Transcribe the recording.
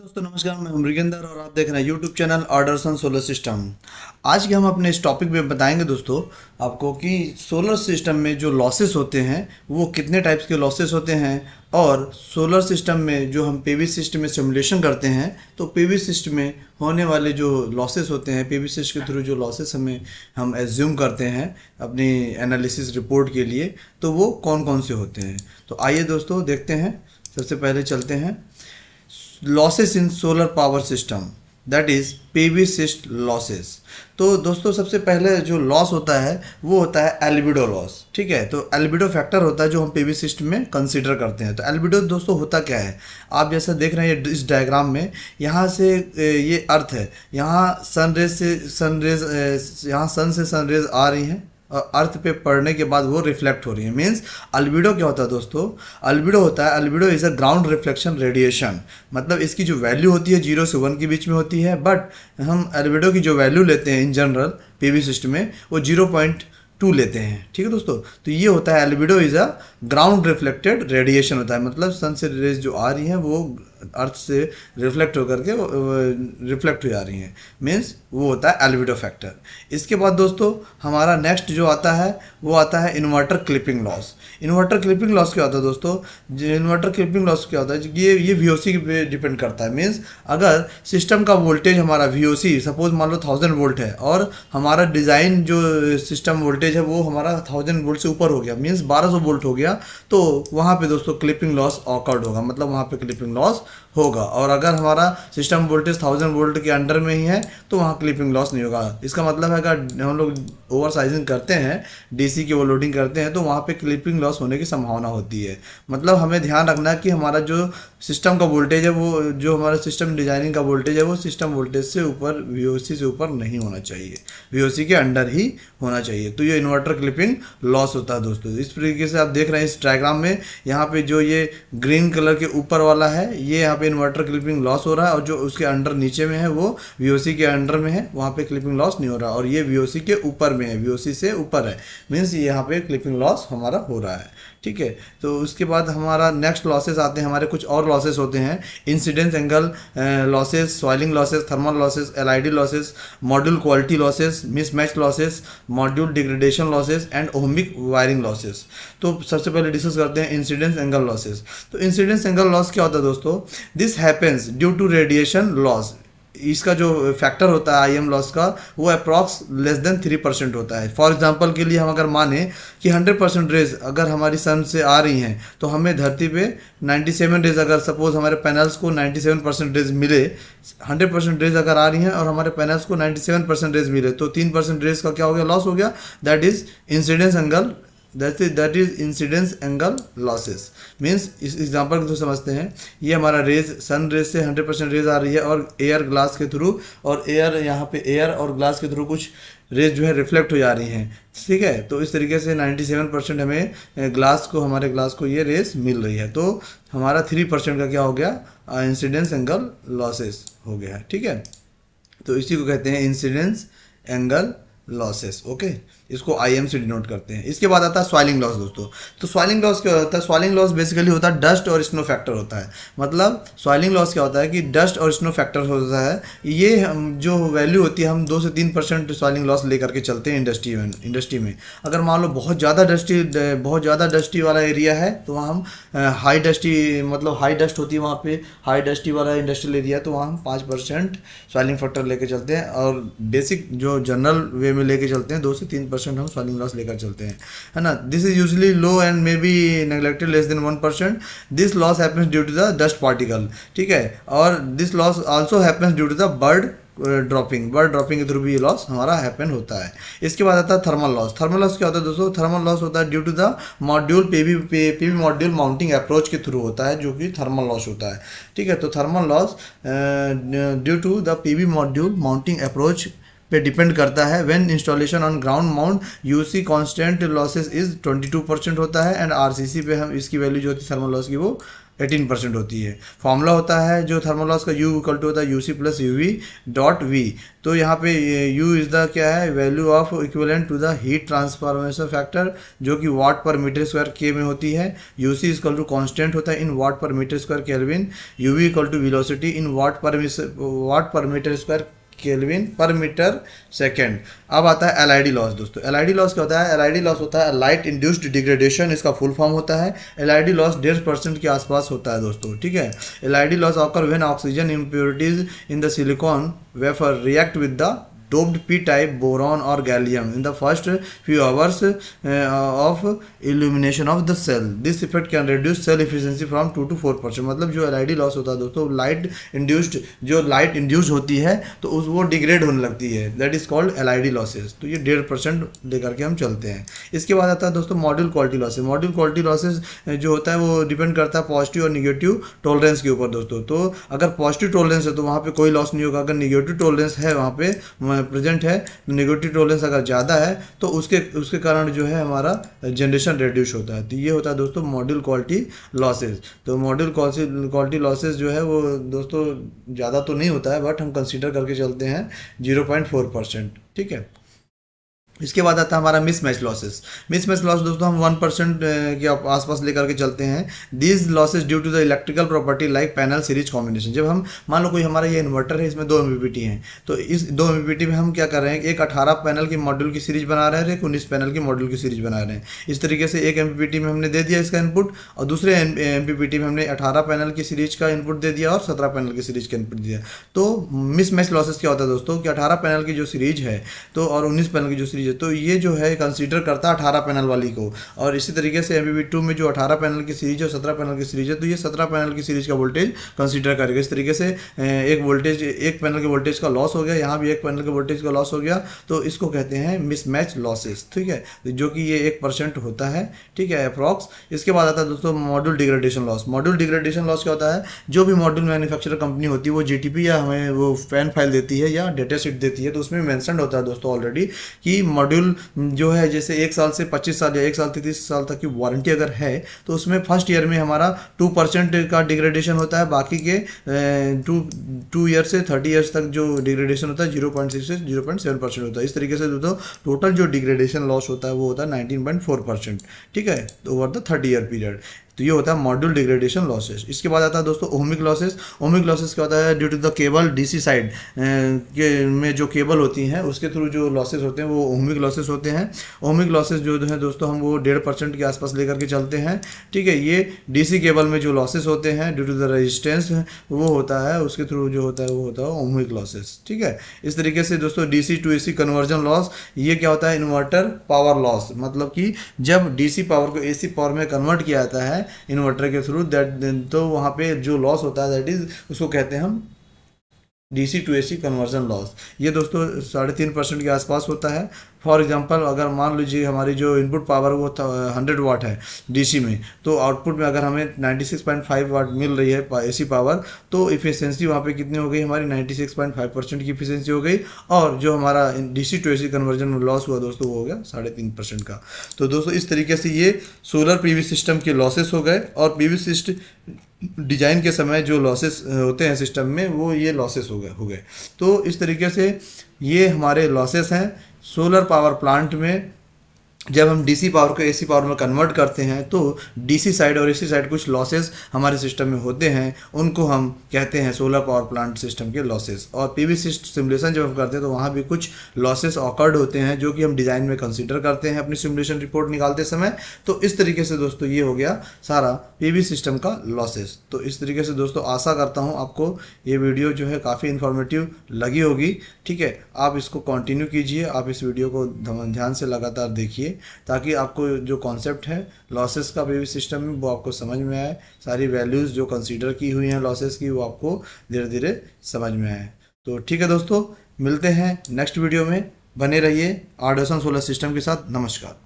दोस्तों नमस्कार मैं अमरिकेंदर और आप देख रहे हैं YouTube channel order on solar system आज के हम अपने इस टॉपिक में बताएंगे दोस्तों आपको कि सोलर सिस्टम में जो लॉसेस होते हैं वो कितने टाइप्स के लॉसेस होते हैं और सोलर सिस्टम में जो हम पीवी सिस्टम में सिमुलेशन करते हैं तो पीवी सिस्टम में होने वाले जो लॉसेस होते हैं पीवी सिस्टम के थ्रू जो लॉसेस हमें हम एज्यूम करते हैं अपनी एनालिसिस रिपोर्ट के लिए तो वो कौन कौन से होते हैं तो आइए दोस्तों देखते हैं सबसे पहले चलते हैं losses in solar power system that is system losses तो दोस्तों सबसे पहले जो लॉस होता है वो होता है एल्बिडो लॉस ठीक है तो एल्बिडो फैक्टर होता है जो हम सिस्ट में कंसिडर करते हैं तो एल्बिडो दोस्तों होता क्या है आप जैसा देख रहे हैं इस डायग्राम में यहाँ से ये अर्थ है यहाँ सन रेज से सन रेज यहाँ सन से सन रेज आ रही हैं अर्थ पे पड़ने के बाद वो रिफ्लेक्ट हो रही है मीन्स अल्बिडो क्या होता है दोस्तों अल्बिडो होता है albedo is a ground reflection radiation मतलब इसकी जो वैल्यू होती है जीरो से वन के बीच में होती है बट हम अल्बिडो की जो वैल्यू लेते हैं इन जनरल पीवी सिस्टम में वो जीरो पॉइंट टू लेते हैं ठीक है दोस्तों तो ये होता है albedo is a ground reflected radiation होता है मतलब सन से रेज जो आ रही हैं वो अर्थ से रिफ्लेक्ट होकर के रिफ्लेक्ट हो जा रही हैं मीन्स वो होता है एल्बिडो फैक्टर इसके बाद दोस्तों हमारा नेक्स्ट जो आता है वो आता है inverter clipping loss inverter clipping loss क्या होता है दोस्तों इन्वर्टर क्लिपिंग लॉस क्या होता है ये ये वी ओ सी पे डिपेंड करता है मीन्स अगर सिस्टम का वोल्टेज हमारा वी ओ सी सपोज मान लो थाउजेंड वोल्ट है और हमारा डिज़ाइन जो सिस्टम वोल्टेज है वो हमारा थाउजेंड वोल्ट से ऊपर हो गया मीन्स बारह सौ वोल्ट हो गया तो वहाँ पर दोस्तों क्लिपिंग लॉस ऑकआउट होगा मतलब वहाँ पर क्लिपिंग लॉस होगा और अगर हमारा सिस्टम वोल्टेज थाउजेंड वोल्ट के अंडर में ही है तो वहाँ क्लिपिंग लॉस नहीं होगा इसका मतलब है अगर हम लोग ओवर साइजिंग करते हैं डीसी की ओवरलोडिंग करते हैं तो वहाँ पे क्लिपिंग लॉस होने की संभावना होती है मतलब हमें ध्यान रखना कि हमारा जो सिस्टम का वोल्टेज है वो जो हमारा सिस्टम डिजाइनिंग का वोल्टेज है वो सिस्टम वोल्टेज से ऊपर वी से ऊपर नहीं होना चाहिए वी के अंडर ही होना चाहिए तो ये इन्वर्टर क्लिपिंग लॉस होता है दोस्तों इस तरीके से आप देख रहे हैं इस डायग्राम में यहाँ पर जो ये ग्रीन कलर के ऊपर वाला है ये यहाँ पर पे इन्वर्टर क्लिपिंग लॉस हो रहा है और जो उसके अंडर नीचे में है वो वी के अंडर में है वहाँ पे क्लिपिंग लॉस नहीं हो रहा और ये वी के ऊपर में है वी से ऊपर है मीन्स यहाँ पे क्लिपिंग लॉस हमारा हो रहा है ठीक है तो उसके बाद हमारा नेक्स्ट लॉसेस आते हैं हमारे कुछ और लॉसेस होते हैं incidence angle losses soiling losses thermal losses L losses module quality losses mismatch losses module degradation losses and ohmic wiring losses तो सबसे पहले डिस्कस करते हैं इंसिडेंस एंगल लॉसेस तो इंसिडेंस एंगल लॉस क्या होता है दोस्तों this happens due to radiation loss इसका जो फैक्टर होता है आई एम लॉस का वो approx less than three percent होता है फॉर एग्जांपल के लिए हम अगर माने कि हंड्रेड परसेंट रेज अगर हमारी सन से आ रही हैं तो हमें धरती पे नाइन्टी सेवन रेज अगर सपोज हमारे पैनल्स को नाइन्टी सेवन परसेंट रेज मिले हंड्रेड परसेंट रेज अगर आ रही हैं और हमारे पैनल्स को नाइन्टी सेवन परसेंट रेज मिले तो तीन परसेंट रेज का क्या हो गया लॉस हो गया that is incidence angle that is that is incidence angle losses means इस एग्जाम्पल को तो समझते हैं ये हमारा रेज सन रेज से हंड्रेड परसेंट रेज आ रही है और एयर ग्लास के थ्रू और एयर यहाँ पे एयर और ग्लास के थ्रू कुछ रेज जो है रिफ्लेक्ट हो जा रही हैं ठीक है तो इस तरीके से 97 परसेंट हमें ग्लास को हमारे ग्लास को ये रेज मिल रही है तो हमारा थ्री परसेंट का क्या हो गया इंसिडेंस एंगल लॉसेस हो गया ठीक है तो इसी को कहते हैं इंसिडेंस एंगल लॉसेस ओके इसको आई से डिनोट करते हैं इसके बाद आता है स्वाइलिंग लॉस दोस्तों तो स्वाइलिंग लॉस क्या होता है स्वाइलिंग लॉस बेसिकली होता है डस्ट और स्नो फैक्टर होता है मतलब स्वाइलिंग लॉस क्या होता है कि डस्ट और स्नो फैक्टर होता है ये जो वैल्यू होती है हम दो से तीन परसेंट स्वाइलिंग लॉस लेकर के चलते हैं इंडस्ट्री में इंडस्ट्री में अगर मान लो बहुत ज़्यादा डस्टी बहुत ज़्यादा डस्टी वाला एरिया है तो वहाँ हम हाई डस्टी मतलब हाई डस्ट होती है वहाँ पर हाई डस्टी वाला इंडस्ट्रियल एरिया तो वहाँ हम पाँच परसेंट स्वाइलिंग फैक्टर लेकर चलते हैं और बेसिक जो जनरल वे में लेके चलते हैं दो से तीन परसेंट हम सॉलिंग लॉस लेकर चलते हैं है ना this is usually low and may be neglected less than one percent this loss happens due to the dust particle ठीक है और this loss also happens due to the bird dropping bird dropping के through भी loss हमारा happen होता है इसके बाद आता है थर्मल लॉस थर्मल लॉस क्या होता है दोस्तों थर्मल लॉस होता है due to the module PV PV module mounting approach के थ्रू होता है जो कि थर्मल लॉस होता है ठीक है तो thermal loss due to the PV module mounting approach पे डिपेंड करता है when installation on ground mount UC constant losses is 22 percent होता है एंड आरसीसी पे हम इसकी वैल्यू जो होती है थर्मल लॉस की वो 18 परसेंट होती है फॉर्मूला होता है जो थर्मल लॉस का यू इक्वल टू होता है U C plus U V dot V तो यहाँ पे यू इज़ द क्या है value of equivalent to the heat transformation factor जो कि वाट पर मीटर स्क्वायर के में होती है U C is equal to constant होता है in watt per meter square kelvin U V equal to velocity in watt per watt per meter square kelvin per meter second अब आता है एल लॉस दोस्तों एल लॉस क्या होता है L loss होता है लाइट इंड्यूस्ड डिग्रेडेशन इसका फुल फॉर्म होता है एल लॉस डेढ़ परसेंट के आसपास होता है दोस्तों ठीक है L loss occur when oxygen impurities in the silicon wafer react with the doped p type boron और gallium in the first few hours of illumination of the cell this effect can reduce cell efficiency from two to four percent मतलब जो L loss होता है दोस्तों light induced जो light induce होती है तो उस वो डिग्रेड होने लगती है that is called L losses तो ये डेढ़ परसेंट लेकर के हम चलते हैं इसके बाद आता है दोस्तों module quality losses module quality losses जो होता है वो डिपेंड करता है पॉजिटिव और निगेटिव टॉलरेंस के ऊपर दोस्तों तो अगर पॉजिटिव टॉलरेंस है तो वहाँ पर कोई लॉस नहीं होगा अगर निगेटिव टॉलरेंस है वहाँ पर प्रेजेंट है निगेटिव टोलेंस अगर ज़्यादा है तो उसके उसके कारण जो है हमारा जनरेशन रिड्यूस होता है तो ये होता है दोस्तों मॉड्यूल क्वालिटी लॉसेज तो मॉड्यूल क्वालिटी लॉसेज जो है वो दोस्तों ज़्यादा तो नहीं होता है बट हम कंसिडर करके चलते हैं जीरो पॉइंट फोर परसेंट ठीक है इसके बाद आता है हमारा mismatch losses mismatch loss दोस्तों हम वन परसेंट के आसपास लेकर के चलते हैं these losses due to the electrical property like panel series combination जब हम मान लो कोई हमारा ये इन्वर्टर है इसमें दो एम हैं तो इस दो एम में हम क्या कर रहे हैं एक अठारह पैनल की मॉड्यूल की सीरीज बना रहे हैं एक उन्नीस पैनल की मॉड्यूल की सीरीज बना रहे हैं इस तरीके से एक एम में हमने दे दिया इसका इनपुट और दूसरे एम में हमने अठारह पैनल की सीरीज का इनपुट दे दिया और सत्रह पैनल की सीरीज का इनपुट दिया तो मिस मैच क्या होता है दोस्तों कि अठारह पैनल की जो सीरीज है तो और उन्नीस पैनल की जो सीरीज चीज़ है तो ये जो है कंसीडर करता है अठारह पैनल वाली को और इसी तरीके से एम टू में जो अठारह पैनल की सीरीज है सत्रह पैनल की सीरीज है तो ये सत्रह पैनल की सीरीज का वोल्टेज कंसीडर करेगा इस तरीके से एक वोल्टेज एक पैनल के वोल्टेज का लॉस हो गया यहाँ भी एक पैनल के वोल्टेज का लॉस हो गया तो इसको कहते हैं मिसमैच लॉसेस ठीक है तो जो कि ये एक परसेंट होता है ठीक है अप्रॉक्स इसके बाद आता है दोस्तों module degradation loss module degradation loss क्या होता है जो भी मॉड्यूल मैन्युफैक्चरर कंपनी होती है वो जी या हमें वो फैन फाइल देती है या डेटा शीट देती है तो उसमें मैंसन होता है दोस्तों ऑलरेडी कि मॉड्यूल जो है जैसे एक साल से पच्चीस साल या एक साल तीस साल तक की वारंटी अगर है तो उसमें फर्स्ट ईयर में हमारा टू परसेंट का डिग्रेडेशन होता है बाकी के टू टू ईयर से थर्टी ईयर्स तक जो डिग्रेडेशन होता है जीरो पॉइंट सिक्स से जीरो पॉइंट सेवन परसेंट होता है इस तरीके से तो टोटल जो डिग्रेडेशन लॉस होता है वो होता है नाइनटीन पॉइंट फोर परसेंट ठीक है over the thirty year period तो ये होता है मॉड्यूल डिग्रेडेशन लॉसेज इसके बाद आता है दोस्तों ओमिक लॉसेज ओमिक लॉसेज क्या होता है due to the cable DC side के में जो केबल होती हैं उसके थ्रू जो लॉसेज होते हैं वो ओमिक लॉसेज होते हैं ओमिक लॉसेज जो है दोस्तों हम वो डेढ़ परसेंट के आसपास लेकर के चलते हैं ठीक है ये डीसी केबल में जो लॉसेज होते हैं ड्यू टू द रजिस्टेंस वो होता है उसके थ्रू जो होता है वो होता है ओमिक लॉसेज ठीक है इस तरीके से दोस्तों DC to AC conversion loss ये क्या होता है इन्वर्टर पावर लॉस मतलब कि जब डीसी पावर को एसी पावर में कन्वर्ट किया जाता है इन्वर्टर के थ्रू दैट तो वहाँ पे जो लॉस होता है दैट इज उसको कहते हैं हम DC to AC conversion loss ये दोस्तों साढ़े तीन परसेंट के आसपास होता है फॉर एग्जांपल अगर मान लीजिए हमारी जो इनपुट पावर वो हंड्रेड वाट है डीसी में तो आउटपुट में अगर हमें ninety six point five watt मिल रही है एसी पावर तो इफिशियंसी वहाँ पे कितनी हो गई हमारी फाइव परसेंट की इफिशियंसी हो गई और जो हमारा C to C conversion loss हुआ दोस्तों वो हो गया साढ़े तीन परसेंट का तो दोस्तों इस तरीके से ये सोलर पी सिस्टम के लॉसेस हो गए और पी सिस्टम डिजाइन के समय जो लॉसेस होते हैं सिस्टम में वो ये लॉसेस हो गए हो गए तो इस तरीके से ये हमारे लॉसेस हैं सोलर पावर प्लांट में जब हम डीसी पावर को एसी पावर में कन्वर्ट करते हैं तो डीसी साइड और एसी साइड कुछ लॉसेस हमारे सिस्टम में होते हैं उनको हम कहते हैं सोलर पावर प्लांट सिस्टम के लॉसेस और पीवी सिमुलेशन जब हम करते हैं तो वहाँ भी कुछ लॉसेस ऑकर्ड होते हैं जो कि हम डिज़ाइन में कंसिडर करते हैं अपनी सिमुलेशन रिपोर्ट निकालते समय तो इस तरीके से दोस्तों ये हो गया सारा पी सिस्टम का लॉसेस तो इस तरीके से दोस्तों आशा करता हूँ आपको ये वीडियो जो है काफ़ी इन्फॉर्मेटिव लगी होगी ठीक है आप इसको कंटिन्यू कीजिए आप इस वीडियो को ध्यान से लगातार देखिए ताकि आपको जो कॉन्सेप्ट है लॉसेस का बेबी सिस्टम में वो आपको समझ में आए सारी वैल्यूज़ जो कंसीडर की हुई हैं लॉसेस की वो आपको धीरे धीरे समझ में आए तो ठीक है दोस्तों मिलते हैं नेक्स्ट वीडियो में बने रहिए आडोसन सोलर सिस्टम के साथ नमस्कार